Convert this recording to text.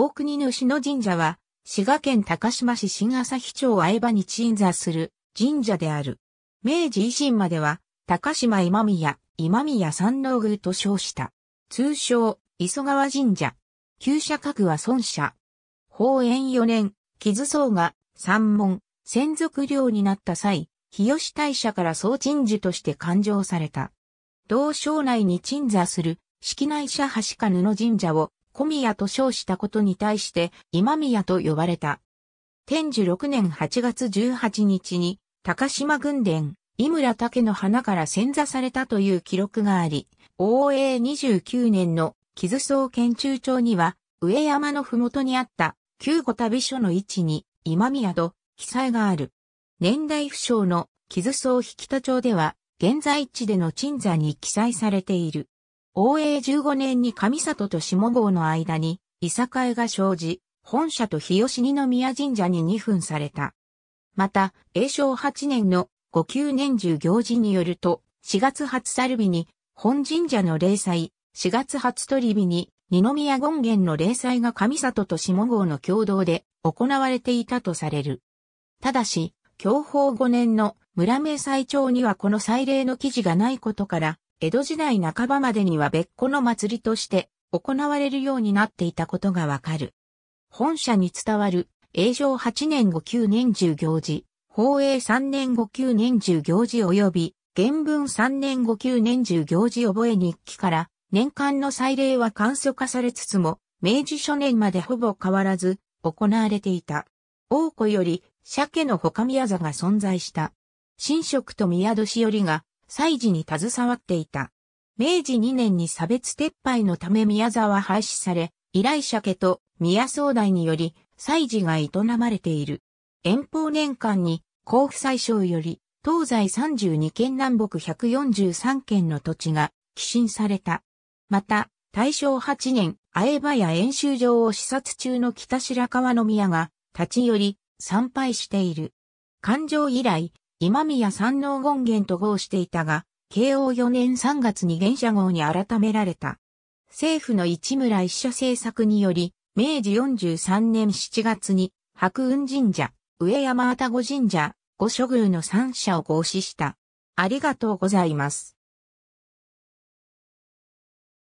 大国主の神社は、滋賀県高島市新旭町相場に鎮座する神社である。明治維新までは、高島今宮、今宮三郎宮と称した。通称、磯川神社。旧社格は孫社。法縁4年、木津僧が、三門、専属寮になった際、日吉大社から総鎮守として勘定された。同省内に鎮座する、式内社橋か布神社を小宮と称したことに対して今宮と呼ばれた。天寿6年8月18日に高島軍伝、井村竹の花から潜座されたという記録があり、応永29年の木津総研中帳には、上山のふもとにあった旧五旅所の位置に今宮戸、記載がある。年代不詳の木津総引田町では、現在地での鎮座に記載されている。応永15年に上里と下郷の間に、いさかいが生じ、本社と日吉二宮神社に二分された。また、永正8年の五九年中行事によると、4月初猿日に、本神社の霊祭、4月初鳥日に、二宮権現の霊祭が上里と下郷の共同で行われていたとされる。ただし、享保5年の村明祭帳にはこの祭礼の記事がないことから、江戸時代半ばまでには別個の祭りとして行われるようになっていたことがわかる。本社に伝わる、永正8年5九年中行事、宝永3年5九年中行事及び、原文3年5九年中行事覚え日記から、年間の祭礼は簡素化されつつも、明治初年までほぼ変わらず、行われていた。王子より、鮭の他宮座が存在した。神職と宮年寄が、祭事に携わっていた。明治2年に差別撤廃のため宮沢廃止され、依頼者家と宮総代により、祭事が営まれている。遠方年間に、甲府祭小より、東西32県南北143県の土地が、寄進された。また、大正8年、相場や演習場を視察中の北白川宮が、立ち寄り、参拝している。環状以来、今宮三能権現と号していたが、慶応4年3月に現社号に改められた。政府の市村一社政策により、明治43年7月に、白雲神社、上山愛宕神社、御所宮の三社を合祀した。ありがとうございます。